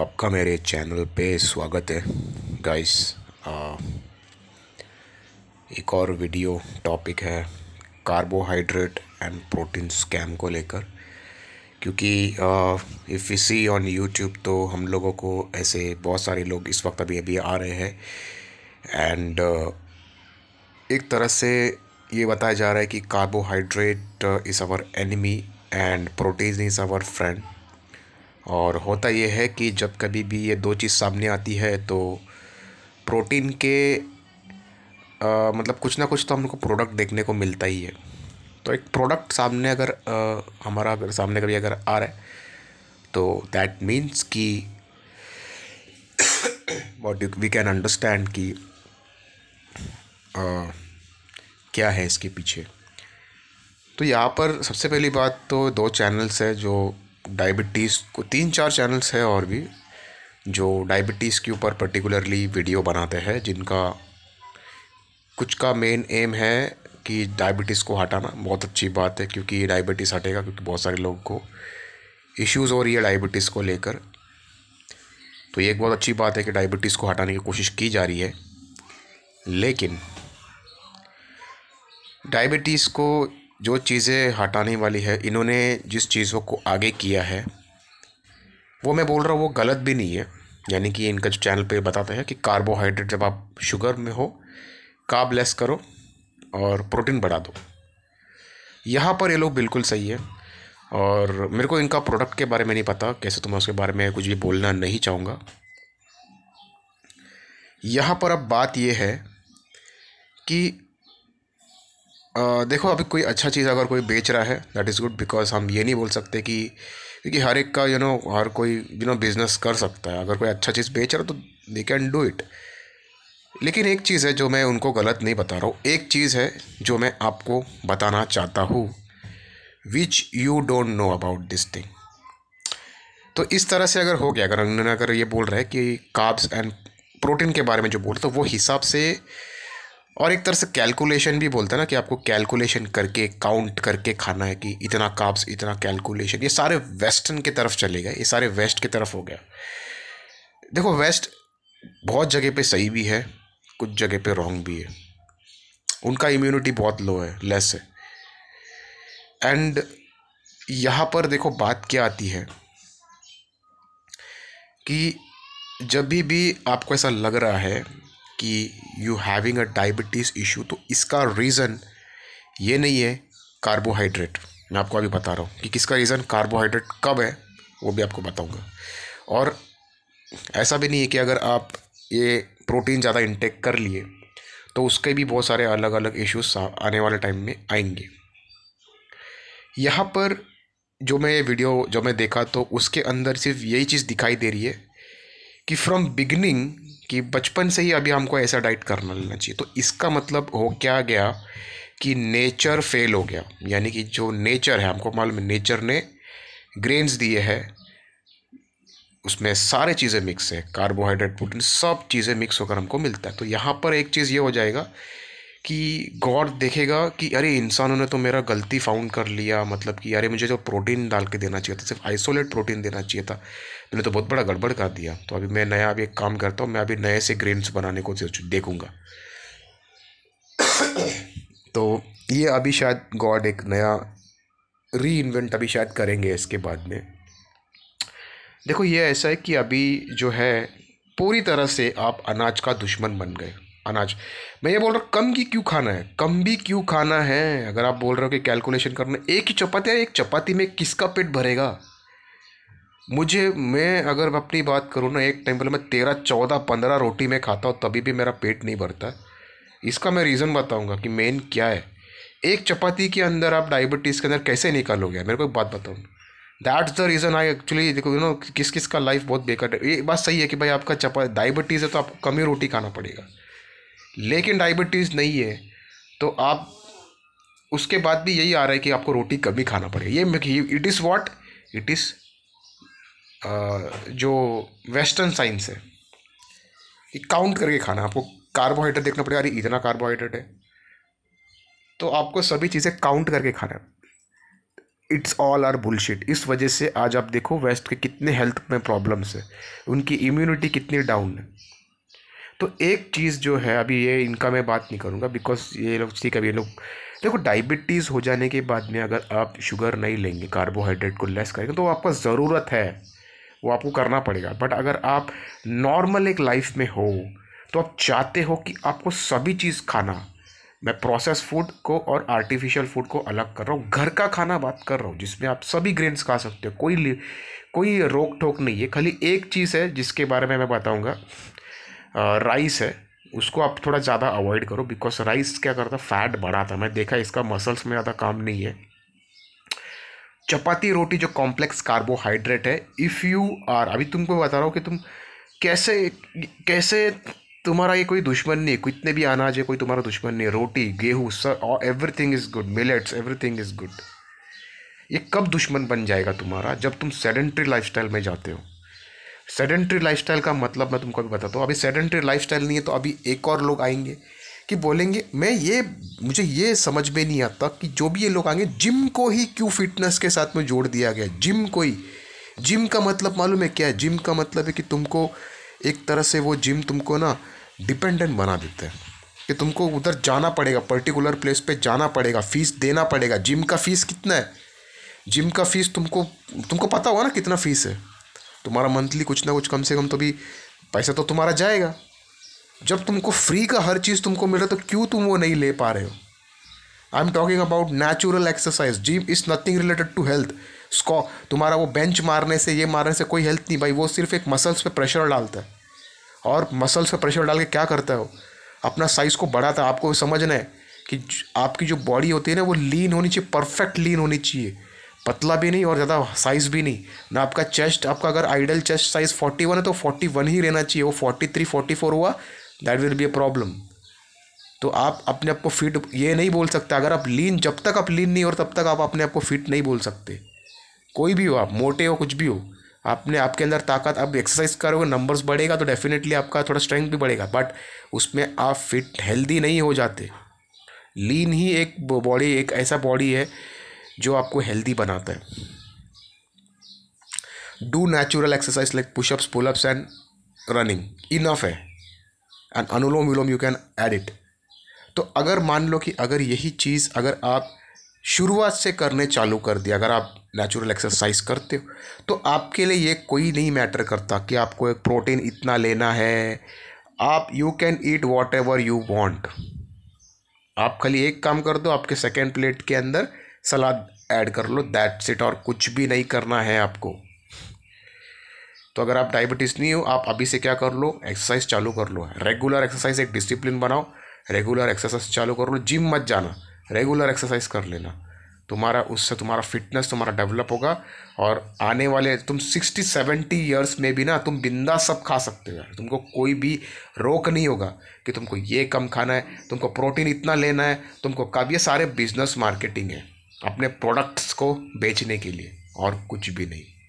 आपका मेरे चैनल पे स्वागत है गाइस एक और वीडियो टॉपिक है कार्बोहाइड्रेट एंड प्रोटीन स्कैम को लेकर क्योंकि if you see on YouTube तो हम लोगों को ऐसे बहुत सारे लोग इस वक्त अभी अभी आ रहे हैं एंड एक तरह से ये बताया जा रहा है कि carbohydrate is our enemy and protein is our friend और होता यह है कि जब कभी भी ये दो चीज़ सामने आती है तो प्रोटीन के आ, मतलब कुछ ना कुछ तो हमको प्रोडक्ट देखने को मिलता ही है तो एक प्रोडक्ट सामने अगर आ, हमारा अगर सामने कभी अगर आ रहा है तो दैट मीन्स कि वॉट वी कैन अंडरस्टैंड कि आ, क्या है इसके पीछे तो यहाँ पर सबसे पहली बात तो दो चैनल्स है जो डायबिटीज़ को तीन चार चैनल्स हैं और भी जो डायबिटीज़ के ऊपर पर्टिकुलरली वीडियो बनाते हैं जिनका कुछ का मेन एम है कि डायबिटीज़ को हटाना बहुत अच्छी बात है क्योंकि डायबिटीज़ हटेगा क्योंकि बहुत सारे लोगों को इश्यूज़ हो रही है डायबिटीज़ को लेकर तो ये एक बहुत अच्छी बात है कि डायबिटीज़ को हटाने की कोशिश की जा रही है लेकिन डायबिटीज़ को जो चीज़ें हटाने वाली है इन्होंने जिस चीज़ों को आगे किया है वो मैं बोल रहा हूँ वो गलत भी नहीं है यानी कि इनका जो चैनल पे बताते हैं कि कार्बोहाइड्रेट जब आप शुगर में हो काब लेस करो और प्रोटीन बढ़ा दो यहाँ पर ये लोग बिल्कुल सही है और मेरे को इनका प्रोडक्ट के बारे में नहीं पता कैसे तो मैं उसके बारे में कुछ भी बोलना नहीं चाहूँगा यहाँ पर अब बात यह है कि देखो अभी कोई अच्छा चीज़ अगर कोई बेच रहा है दैट इज़ गुड बिकॉज हम ये नहीं बोल सकते कि क्योंकि हर एक का यू नो हर कोई यू नो बिज़नेस कर सकता है अगर कोई अच्छा चीज़ बेच रहा है तो दे कैन डू इट लेकिन एक चीज़ है जो मैं उनको गलत नहीं बता रहा हूँ एक चीज़ है जो मैं आपको बताना चाहता हूँ which you don't know about this thing तो इस तरह से अगर हो गया अगर उन्होंने अगर ये बोल रहा है कि काब्स एंड प्रोटीन के बारे में जो बोल तो वो हिसाब से और एक तरह से कैलकुलेशन भी बोलते हैं ना कि आपको कैलकुलेशन करके काउंट करके खाना है कि इतना काब्स इतना कैलकुलेशन ये सारे वेस्टर्न की तरफ चले गए ये सारे वेस्ट की तरफ हो गया देखो वेस्ट बहुत जगह पे सही भी है कुछ जगह पे रॉन्ग भी है उनका इम्यूनिटी बहुत लो है लेस है एंड यहाँ पर देखो बात क्या आती है कि जब भी भी आपको ऐसा लग रहा है कि you having a diabetes issue तो इसका रीज़न ये नहीं है कार्बोहाइड्रेट मैं आपको अभी बता रहा हूँ कि किसका रीज़न कार्बोहाइड्रेट कब है वो भी आपको बताऊँगा और ऐसा भी नहीं है कि अगर आप ये प्रोटीन ज़्यादा इंटेक कर लिए तो उसके भी बहुत सारे अलग अलग इश्यूज आने वाले टाइम में आएंगे यहाँ पर जो मैं ये वीडियो जो मैं देखा तो उसके अंदर सिर्फ यही चीज़ दिखाई दे रही है कि फ्रॉम बिगनिंग कि बचपन से ही अभी हमको ऐसा डाइट करना लेना चाहिए तो इसका मतलब हो क्या गया कि नेचर फेल हो गया यानी कि जो नेचर है हमको मालूम है नेचर ने ग्रेन्स दिए हैं उसमें सारे चीज़ें मिक्स है कार्बोहाइड्रेट प्रोटीन सब चीज़ें मिक्स होकर हमको मिलता है तो यहाँ पर एक चीज़ ये हो जाएगा कि गॉड देखेगा कि अरे इंसानों ने तो मेरा गलती फाउंड कर लिया मतलब कि अरे मुझे जो प्रोटीन डाल के देना चाहिए था सिर्फ आइसोलेट प्रोटीन देना चाहिए था मैंने तो बहुत बड़ा गड़बड़ कर दिया तो अभी मैं नया अभी एक काम करता हूँ मैं अभी नए से ग्रेन्स बनाने को देखूँगा तो ये अभी शायद गॉड एक नया री इन्वेंट अभी शायद करेंगे इसके बाद में देखो ये ऐसा है कि अभी जो है पूरी तरह से आप अनाज का दुश्मन बन गए अनाज मैं ये बोल रहा हूँ कम की क्यों खाना है कम भी क्यों खाना है अगर आप बोल रहे हो कि कैलकुलेशन करना एक ही चपाती है एक चपाती में किसका पेट भरेगा मुझे मैं अगर अपनी बात करूँ ना एक टाइम पहले मैं तेरह चौदह पंद्रह रोटी में खाता हूँ तभी भी मेरा पेट नहीं भरता इसका मैं रीज़न बताऊँगा कि मेन क्या है एक चपाती के अंदर आप डायबिटीज़ के अंदर कैसे निकालोगे मेरे को एक बात बताऊँ that's the reason I actually देखो यू नो किस किस का लाइफ बहुत बेकार है ये बात सही है कि भाई आपका चपा डायबिटीज़ है तो आपको कम ही रोटी खाना पड़ेगा लेकिन डायबिटीज़ नहीं है तो आप उसके बाद भी यही आ रहा है कि आपको रोटी कभी खाना पड़ेगा ये it is what it is जो वेस्टर्न साइंस है कि काउंट करके खाना आपको कार्बोहाइड्रेट देखना पड़ेगा अरे इतना कार्बोहाइड्रेट है तो आपको सभी चीज़ें काउंट करके खाना है इट्स ऑल आर बुलशिट इस वजह से आज आप देखो वेस्ट के कितने हेल्थ में प्रॉब्लम्स है उनकी इम्यूनिटी कितनी डाउन है तो एक चीज़ जो है अभी ये इनका मैं बात नहीं करूँगा बिकॉज ये लोग ठीक है ये लोग देखो डायबिटीज़ हो जाने के बाद में अगर आप शुगर नहीं लेंगे कार्बोहाइड्रेट को लेस करेंगे तो आपका ज़रूरत है वो आपको करना पड़ेगा बट अगर आप नॉर्मल एक लाइफ में हो तो आप चाहते हो कि आपको सभी चीज़ खाना मैं प्रोसेस फूड को और आर्टिफिशियल फूड को अलग कर रहा हूँ घर का खाना बात कर रहा हूँ जिसमें आप सभी ग्रेन्स खा सकते हो कोई कोई रोक टोक नहीं है खाली एक चीज़ है जिसके बारे में मैं बताऊँगा राइस है उसको आप थोड़ा ज़्यादा अवॉइड करो बिकॉज राइस क्या करता है फैट बढ़ाता है मैं देखा इसका मसल्स में ज़्यादा काम नहीं है चपाती रोटी जो कॉम्प्लेक्स कार्बोहाइड्रेट है इफ़ यू आर अभी तुमको बता रहा हूँ कि तुम कैसे कैसे तुम्हारा ये कोई दुश्मन नहीं है कितने भी अनाज है कोई तुम्हारा दुश्मन नहीं है रोटी गेहूँ sir everything is good millets every is good ये कब दुश्मन बन जाएगा तुम्हारा जब तुम सेडेंट्री लाइफस्टाइल में जाते हो सेडेंट्री लाइफस्टाइल का मतलब मैं तुमको अभी बताता हूँ अभी सेडेंट्री लाइफस्टाइल नहीं है तो अभी एक और लोग आएंगे कि बोलेंगे मैं ये मुझे ये समझ में नहीं आता कि जो भी ये लोग आएंगे जिम को ही क्यों फिटनेस के साथ में जोड़ दिया गया जिम को ही जिम का मतलब मालूम है क्या है जिम का मतलब है कि तुमको एक तरह से वो जिम तुमको ना डिपेंडेंट बना देते हैं कि तुमको उधर जाना पड़ेगा पर्टिकुलर प्लेस पे जाना पड़ेगा फीस देना पड़ेगा जिम का फीस कितना है जिम का फीस तुमको तुमको पता होगा ना कितना फीस है तुम्हारा मंथली कुछ ना कुछ कम से कम तो भी पैसा तो तुम्हारा जाएगा जब तुमको फ्री का हर चीज़ तुमको मिल रहा तो क्यों तुम वो नहीं ले पा रहे हो I am talking about natural exercise gym is nothing related to health स्कॉ तुम्हारा वो बेंच मारने से ये मारने से कोई हेल्थ नहीं भाई वो सिर्फ एक मसल्स पे प्रेशर डालता है और मसल्स पे प्रेशर डाल के क्या करता है वो अपना साइज़ को बढ़ाता है आपको समझना है कि आपकी जो बॉडी होती है ना वो लीन होनी चाहिए परफेक्ट लीन होनी चाहिए पतला भी नहीं और ज़्यादा साइज़ भी नहीं ना आपका चेस्ट आपका अगर ideal chest size forty one है तो फोर्टी वन ही रहना चाहिए वो फोर्टी थ्री फोर्टी फोर हुआ that will be a problem तो आप अपने आप को फिट ये नहीं बोल सकते अगर आप लीन जब तक आप लीन नहीं हो तब तक आप अपने आप को फिट नहीं बोल सकते कोई भी हो आप मोटे हो कुछ भी हो आपने आपके अंदर ताकत आप एक्सरसाइज करोगे नंबर्स बढ़ेगा तो डेफिनेटली आपका थोड़ा स्ट्रेंथ भी बढ़ेगा बट उसमें आप फिट हेल्दी नहीं हो जाते लीन ही एक बॉडी एक ऐसा बॉडी है जो आपको हेल्दी बनाता है do natural exercise like pushups pullups and running enough है and anulom vilom you can add it तो अगर मान लो कि अगर यही चीज़ अगर आप शुरुआत से करने चालू कर दिया अगर आप नेचुरल एक्सरसाइज करते हो तो आपके लिए ये कोई नहीं मैटर करता कि आपको एक प्रोटीन इतना लेना है आप you can eat whatever you want आप खाली एक काम कर दो आपके सेकेंड प्लेट के अंदर सलाद ऐड कर लो दैट्स इट और कुछ भी नहीं करना है आपको तो अगर आप डायबिटीज़ नहीं हो आप अभी से क्या कर लो एक्सरसाइज चालू कर लो रेगुलर एक्सरसाइज एक डिसिप्लिन बनाओ रेगुलर एक्सरसाइज चालू कर लो जिम मत जाना रेगुलर एक्सरसाइज कर लेना तुम्हारा उससे तुम्हारा फिटनेस तुम्हारा डेवलप होगा और आने वाले तुम सिक्सटी सेवेंटी ईयर्स में भी ना तुम बिंदा सब खा सकते हो तुमको कोई भी रोक नहीं होगा कि तुमको ये कम खाना है तुमको प्रोटीन इतना लेना है तुमको कब ये सारे बिजनेस मार्केटिंग है अपने प्रोडक्ट्स को बेचने के लिए और कुछ भी नहीं